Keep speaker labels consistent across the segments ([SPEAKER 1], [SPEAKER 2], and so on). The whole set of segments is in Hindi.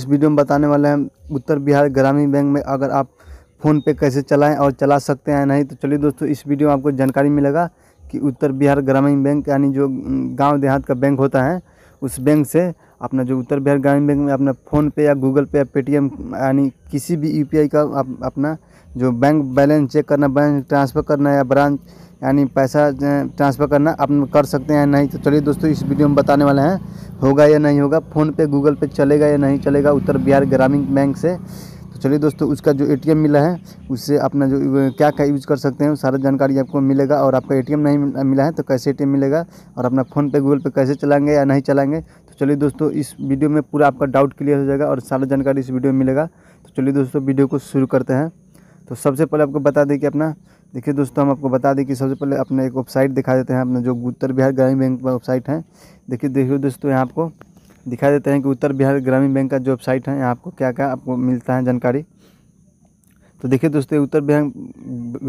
[SPEAKER 1] इस वीडियो में बताने वाले हैं उत्तर बिहार ग्रामीण बैंक में अगर आप फ़ोन पे कैसे चलाएं और चला सकते हैं नहीं तो चलिए दोस्तों इस वीडियो में आपको जानकारी मिलेगा कि उत्तर बिहार ग्रामीण बैंक यानी जो गांव देहात का बैंक होता है उस बैंक से अपना जो उत्तर बिहार ग्रामीण बैंक में अपना फ़ोनपे या गूगल पे या पेटीएम यानी किसी भी यू का आप अपना जो बैंक बैलेंस चेक करना बैंक ट्रांसफ़र करना या ब्रांच यानी पैसा ट्रांसफ़र करना आप कर सकते हैं नहीं तो चलिए दोस्तों इस वीडियो में बताने वाले हैं होगा या नहीं होगा फ़ोनपे गूगल पे चलेगा या नहीं चलेगा उत्तर बिहार ग्रामीण बैंक से तो चलिए दोस्तों उसका जो एटीएम मिला है उससे अपना जो क्या क्या यूज़ कर सकते हैं सारा जानकारी आपको मिलेगा और आपका एटीएम नहीं मिला है तो कैसे एटीएम मिलेगा और अपना फ़ोनपे गूगल पे कैसे चलाएंगे या नहीं चलाएंगे तो चलिए दोस्तों इस वीडियो में पूरा आपका डाउट क्लियर हो जाएगा और सारा जानकारी इस वीडियो में मिलेगा तो चलिए दोस्तों वीडियो को शुरू करते हैं तो सबसे पहले आपको बता दें कि अपना देखिए दोस्तों हम आपको बता दें कि सबसे पहले अपने एक वेबसाइट दिखा देते हैं अपने जो उत्तर बिहार ग्रामीण बैंक का वेबसाइट है देखिए देखिए दोस्तों यहाँ आपको दिखा देते हैं कि उत्तर बिहार ग्रामीण बैंक का जो वेबसाइट है यहाँ आपको क्या क्या आपको मिलता है जानकारी तो देखिए दोस्तों उत्तर बिहार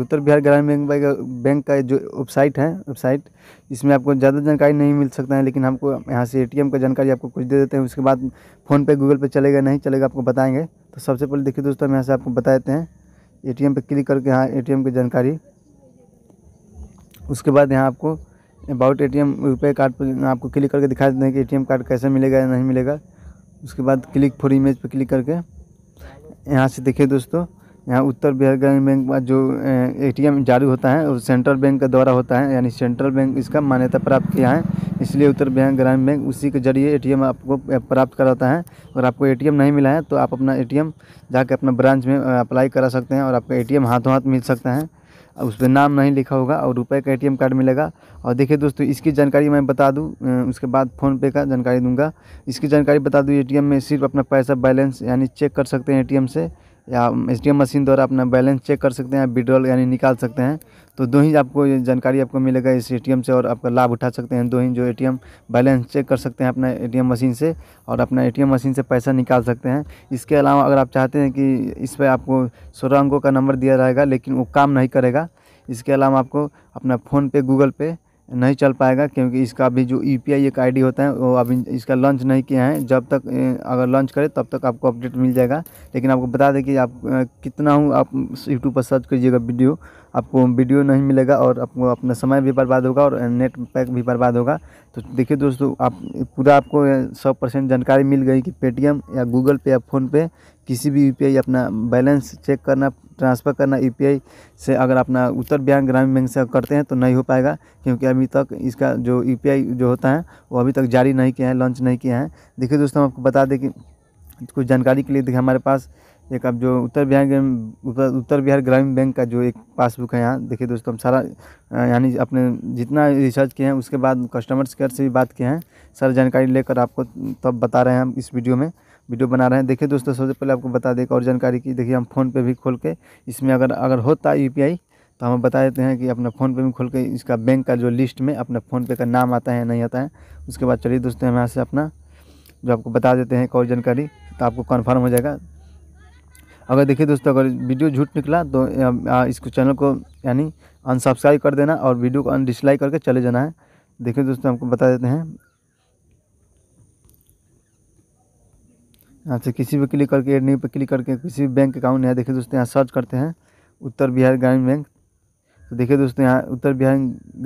[SPEAKER 1] उत्तर बिहार ग्रामीण बैंक बैंक का जो वेबसाइट है वेबसाइट इसमें आपको ज़्यादा जानकारी नहीं मिल सकता है लेकिन हमको यहाँ से एटीएम का जानकारी आपको कुछ दे देते हैं उसके बाद फ़ोनपे गूगल पे चलेगा नहीं चलेगा आपको बताएंगे तो सबसे पहले देखिए दोस्तों हम यहाँ से आपको बता देते हैं एटीएम पे क्लिक करके यहाँ एटीएम की जानकारी उसके बाद यहाँ आपको अबाउट एटीएम रुपए कार्ड पर आपको क्लिक करके दिखा देते हैं कि एटीएम कार्ड कैसे मिलेगा या नहीं मिलेगा उसके बाद क्लिक फॉर इमेज पर क्लिक करके यहाँ से देखिए दोस्तों यहाँ उत्तर बिहार ग्रामीण बैंक का जो एटीएम जारी होता है और सेंट्रल बैंक का द्वारा होता है यानी सेंट्रल बैंक इसका मान्यता प्राप्त किया है इसलिए उत्तर बिहार ग्रामीण बैंक उसी के जरिए एटीएम आपको प्राप्त कराता है और आपको एटीएम नहीं मिला है तो आप अपना एटीएम जाके अपना ब्रांच में अप्लाई करा सकते हैं और आपका एटीएम हाथों हाथ मिल सकता है उस पर नाम नहीं लिखा होगा और रुपए का एटीएम कार्ड मिलेगा और देखिए दोस्तों इसकी जानकारी मैं बता दूँ उसके बाद फ़ोनपे का जानकारी दूंगा इसकी जानकारी बता दूँ एटीएम में सिर्फ अपना पैसा बैलेंस यानी चेक कर सकते हैं एटीएम से या एस मशीन द्वारा अपना बैलेंस चेक कर सकते हैं विड्रॉल यानी निकाल सकते हैं तो दो ही आपको जानकारी आपको मिलेगा इस एटीएम से और आपका लाभ उठा सकते हैं दो ही जो एटीएम बैलेंस चेक कर सकते हैं अपना एटीएम मशीन से और अपना एटीएम मशीन से पैसा निकाल सकते हैं इसके अलावा अगर आप चाहते हैं कि इस पर आपको सोलह अंकों का नंबर दिया रहेगा लेकिन वो काम नहीं करेगा इसके अलावा आपको अपना फ़ोनपे गूगल पे नहीं चल पाएगा क्योंकि इसका भी जो यू पी आई एक आई डी होता है वो अभी इसका लॉन्च नहीं किया है जब तक अगर लॉन्च करे तब तक आपको अपडेट मिल जाएगा लेकिन आपको बता दें कि आप कितना हूँ आप यूट्यूब पर सर्च करिएगा वीडियो आपको वीडियो नहीं मिलेगा और आपको अपना समय भी बर्बाद होगा और नेट पैक भी बर्बाद होगा तो देखिए दोस्तों आप पूरा आपको सौ परसेंट जानकारी मिल गई कि पेटीएम या गूगल पे या फ़ोनपे किसी भी यू अपना बैलेंस चेक करना ट्रांसफ़र करना यू से अगर अपना उत्तर बिहार ग्रामीण बैंक से करते हैं तो नहीं हो पाएगा क्योंकि अभी तक इसका जो यू जो होता है वो अभी तक जारी नहीं किया है लॉन्च नहीं किया है देखिए दोस्तों हम आपको बता दें कि कुछ जानकारी के लिए देखिए हमारे पास एक अब जो उत्तर बिहार उत्तर बिहार ग्रामीण बैंक का जो एक पासबुक है यहाँ देखिए दोस्तों हम सारा यानी अपने जितना रिसर्च किए हैं उसके बाद कस्टमर्स केयर से भी बात किए हैं सारी जानकारी लेकर आपको तब बता रहे हैं हम इस वीडियो में वीडियो बना रहे हैं देखिए दोस्तों सबसे पहले आपको बता दें और जानकारी की देखिए हम फ़ोन पे भी खोल के इसमें अगर अगर होता है यू तो हम बता देते हैं कि अपना फ़ोन पे में खोल के इसका बैंक का जो लिस्ट में अपना फ़ोन पे का नाम आता है नहीं आता है उसके बाद चलिए दोस्तों हम यहाँ से अपना जो आपको बता देते हैं एक और जानकारी तो आपको कन्फर्म हो जाएगा अगर देखिए दोस्तों अगर वीडियो झूठ निकला तो इसको चैनल को यानी अनसब्सक्राइब कर देना और वीडियो को अन डिसलाइक करके चले जाना है देखिए दोस्तों हमको बता देते हैं यहाँ अच्छा, से किसी भी क्लिक करके एड पर क्लिक करके किसी भी बैंक अकाउंट यहाँ देखिए दोस्तों यहाँ सर्च करते हैं उत्तर बिहार ग्रामीण बैंक तो देखिए दोस्तों यहाँ उत्तर बिहार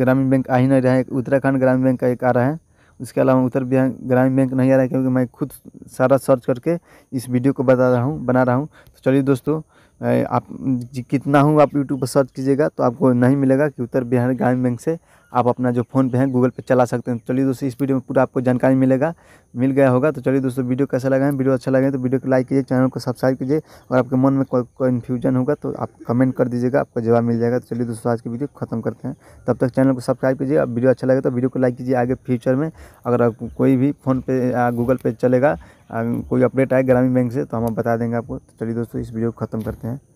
[SPEAKER 1] ग्रामीण बैंक आ ही नहीं रहा है उत्तराखंड ग्रामीण बैंक का एक आ रहा है उसके अलावा उत्तर बिहार ग्रामीण बैंक नहीं आ रहा है क्योंकि मैं खुद सारा सर्च करके इस वीडियो को बता रहा हूँ बना रहा हूँ तो चलिए दोस्तों आप कितना हूँ आप यूट्यूब पर सर्च कीजिएगा तो आपको नहीं मिलेगा कि उत्तर बिहार ग्रामीण बैंक से आप अपना जो फ़ोन पे है गूगल पे चला सकते हैं तो चलिए दोस्तों इस वीडियो में पूरा आपको जानकारी मिलेगा मिल गया होगा तो चलिए दोस्तों वीडियो कैसा लगा है वीडियो अच्छा लगे तो वीडियो को लाइक कीजिए चैनल को सब्सक्राइब कीजिए और आपके मन में कोई कन्फ्यूजन होगा तो आप कमेंट कर दीजिएगा आपको जवाब मिल जाएगा तो चलिए दोस्तों आज की वीडियो खत्म करते हैं तब तक चैनल को सब्सक्राइब कीजिए और वीडियो अच्छा लगे तो वीडियो को लाइक कीजिए आगे फ्यूचर में अगर कोई भी फ़ोन पे गूगल पे चलेगा कोई अपडेट आए ग्रामीण बैंक से तो हम बता देंगे आपको तो चलिए दोस्तों इस वीडियो को ख़त्म करते हैं